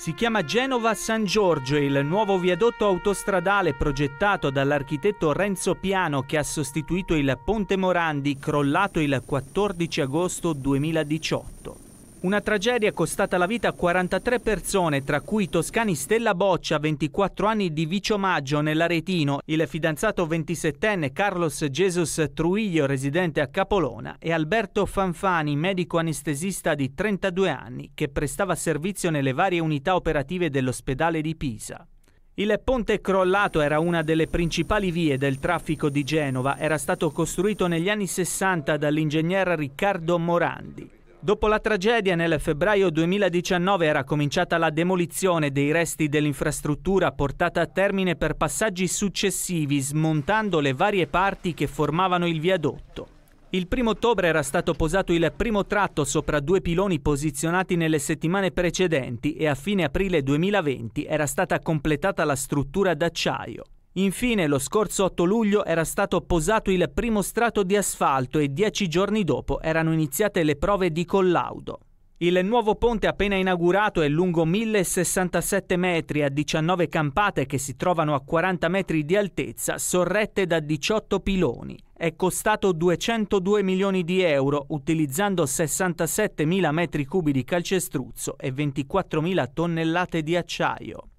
Si chiama Genova San Giorgio, il nuovo viadotto autostradale progettato dall'architetto Renzo Piano che ha sostituito il Ponte Morandi crollato il 14 agosto 2018. Una tragedia costata la vita a 43 persone, tra cui toscani Stella Boccia, 24 anni di viciomaggio nell'Aretino, il fidanzato 27enne Carlos Jesus Truiglio, residente a Capolona, e Alberto Fanfani, medico anestesista di 32 anni, che prestava servizio nelle varie unità operative dell'ospedale di Pisa. Il ponte crollato era una delle principali vie del traffico di Genova, era stato costruito negli anni 60 dall'ingegner Riccardo Morandi. Dopo la tragedia nel febbraio 2019 era cominciata la demolizione dei resti dell'infrastruttura portata a termine per passaggi successivi, smontando le varie parti che formavano il viadotto. Il primo ottobre era stato posato il primo tratto sopra due piloni posizionati nelle settimane precedenti e a fine aprile 2020 era stata completata la struttura d'acciaio. Infine, lo scorso 8 luglio era stato posato il primo strato di asfalto e dieci giorni dopo erano iniziate le prove di collaudo. Il nuovo ponte appena inaugurato è lungo 1067 metri a 19 campate che si trovano a 40 metri di altezza, sorrette da 18 piloni. È costato 202 milioni di euro, utilizzando 67 mila metri cubi di calcestruzzo e 24 mila tonnellate di acciaio.